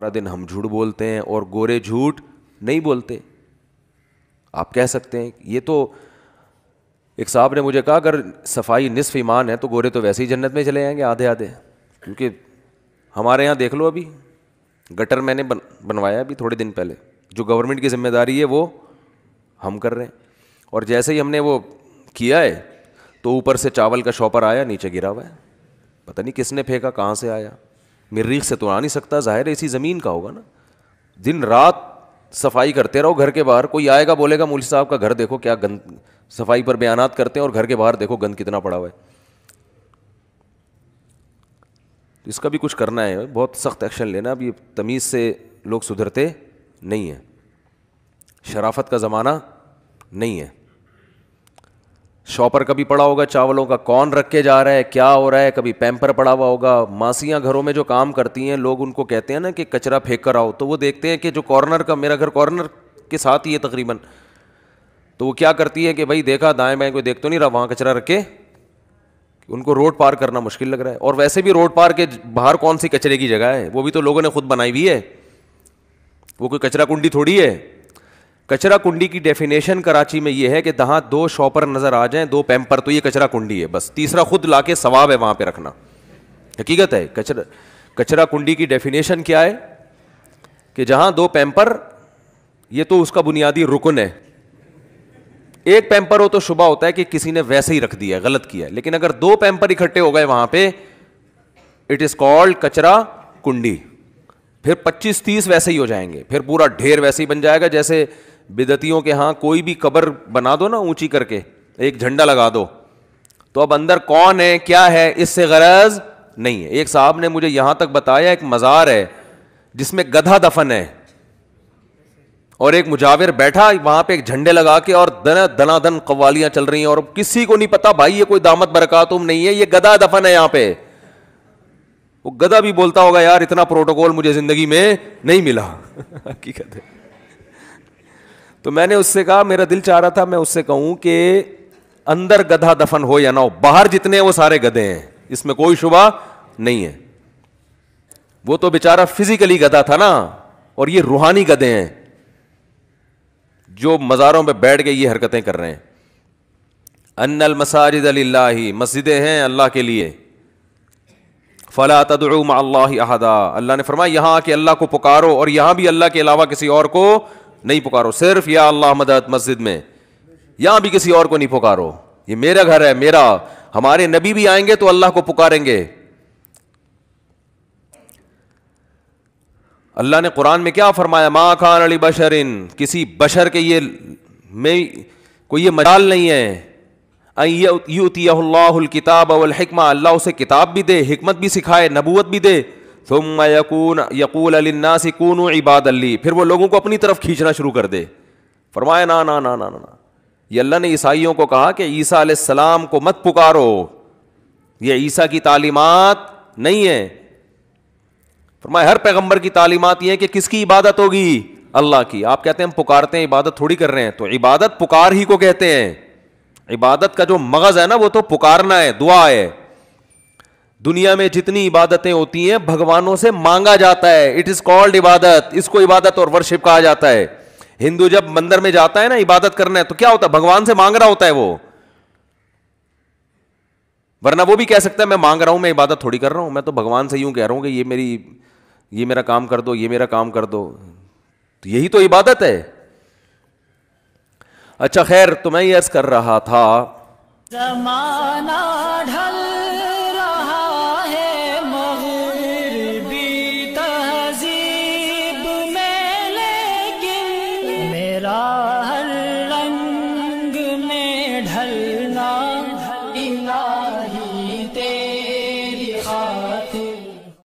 सारा दिन हम झूठ बोलते हैं और गोरे झूठ नहीं बोलते आप कह सकते हैं ये तो एक साहब ने मुझे कहा अगर सफाई निसफ ईमान है तो गोरे तो वैसे ही जन्नत में चले जाएंगे आधे आधे क्योंकि हमारे यहाँ देख लो अभी गटर मैंने बन, बनवाया अभी थोड़े दिन पहले जो गवर्नमेंट की जिम्मेदारी है वो हम कर रहे हैं और जैसे ही हमने वो किया है तो ऊपर से चावल का शॉपर आया नीचे गिरा हुआ है पता नहीं किसने फेंका कहाँ से आया मरीख से तो आ नहीं सकता जाहिर है इसी ज़मीन का होगा ना दिन रात सफाई करते रहो घर के बाहर कोई आएगा बोलेगा मौली साहब का घर देखो क्या गंद सफाई पर बयान करते हैं और घर के बाहर देखो गंद कितना पड़ा हुआ है तो इसका भी कुछ करना है बहुत सख्त एक्शन लेना अब ये तमीज़ से लोग सुधरते नहीं हैं शराफत का ज़माना नहीं है शॉपर कभी पड़ा होगा चावलों का कौन रख के जा रहा है क्या हो रहा है कभी पैम्पर पड़ा हुआ होगा मासियाँ घरों में जो काम करती हैं लोग उनको कहते हैं ना कि कचरा फेंक कर आओ तो वो देखते हैं कि जो कॉर्नर का मेरा घर कॉर्नर के साथ ही है तकरीबन तो वो क्या करती है कि भाई देखा दाएँ बाएं कोई देख तो नहीं रहा वहाँ कचरा रखे उनको रोड पार करना मुश्किल लग रहा है और वैसे भी रोड पार के बाहर कौन सी कचरे की जगह है वो भी तो लोगों ने खुद बनाई हुई है वो कोई कचरा कुंडी थोड़ी है कचरा कुंडी की डेफिनेशन कराची में ये है कि जहाँ दो शॉपर नज़र आ जाएं दो पैम्पर तो ये कचरा कुंडी है बस तीसरा खुद ला के सवाब है वहाँ पे रखना हकीकत है कचरा कचरा कुंडी की डेफिनेशन क्या है कि जहाँ दो पैम्पर ये तो उसका बुनियादी रुकन है एक पैम्पर हो तो शुभ होता है कि किसी ने वैसे ही रख दिया गलत किया लेकिन अगर दो पैम्पर इकट्ठे हो गए वहां पर इट इज कॉल्ड कचरा कुंडी फिर 25-30 वैसे ही हो जाएंगे फिर पूरा ढेर वैसे ही बन जाएगा जैसे बिदतियों के यहाँ कोई भी कबर बना दो ना ऊंची करके एक झंडा लगा दो तो अब अंदर कौन है क्या है इससे गरज नहीं है एक साहब ने मुझे यहां तक बताया एक मज़ार है जिसमें गधा दफन है और एक मुजाविर बैठा वहां पे एक झंडे लगा के और दना दनादन कवालियां चल रही हैं और किसी को नहीं पता भाई ये कोई दामद बरका तुम नहीं है ये गधा दफन है यहां पे वो गधा भी बोलता होगा यार इतना प्रोटोकॉल मुझे जिंदगी में नहीं मिला हकीकत है तो मैंने उससे कहा मेरा दिल चाह रहा था मैं उससे कहूं कि अंदर गधा दफन हो या ना हो बाहर जितने हैं वो सारे गधे हैं इसमें कोई शुबा नहीं है वो तो बेचारा फिजिकली गधा था ना और ये रूहानी गधे हैं जो मज़ारों में बैठ के ये हरकतें कर रहे हैं अनल मसाजिद अल्लाह मस्जिदें हैं अल्लाह के लिए फ़ला अल्लाह अहदा अल्लाह ने फरमाया यहां आके अल्लाह को पुकारो और यहां भी अल्लाह के अलावा किसी और को नहीं पुकारो सिर्फ या अल्लाह मदद मस्जिद में या भी किसी और को नहीं पुकारो ये मेरा घर है मेरा हमारे नबी भी आएंगे तो अल्लाह को पुकारेंगे अल्लाह ने कुरान में क्या फरमाया मा खान अली बशरिन किसी बशर के ये में कोई ये मजाल नहीं है यूतियाल्लाहुल किताब अल्लाह उसे किताब भी दे हमत भी सिखाए नबूत भी दे थुम यकून यकूल अलन्नास कूनू इबाद अली फिर वो लोगों को अपनी तरफ खींचना शुरू कर दे फरमाया ना ना ना ना ना ये अल्लाह ने ईसाइयों को कहा कि ईसा सलाम को मत पुकारो ये ईसा की तालीमत नहीं है फरमाया हर पैगंबर की तालीमत ये है कि किसकी इबादत होगी अल्लाह की आप कहते हैं हम पुकारते हैं इबादत थोड़ी कर रहे हैं तो इबादत पुकार ही को कहते हैं इबादत का जो मगज़ है ना वो तो पुकारना है दुआ है दुनिया में जितनी इबादतें होती हैं भगवानों से मांगा जाता है इट इज कॉल्ड इबादत इसको इबादत और वर्शिप कहा जाता है हिंदू जब मंदिर में जाता है ना इबादत करना है तो क्या होता है भगवान से मांग रहा होता है वो वरना वो भी कह सकता है मैं मांग रहा हूं मैं इबादत थोड़ी कर रहा हूं मैं तो भगवान से यूं कह रहा हूं कि ये मेरी ये मेरा काम कर दो ये मेरा काम कर दो तो यही तो इबादत है अच्छा खैर तो मैं ये कर रहा था जमाना ढल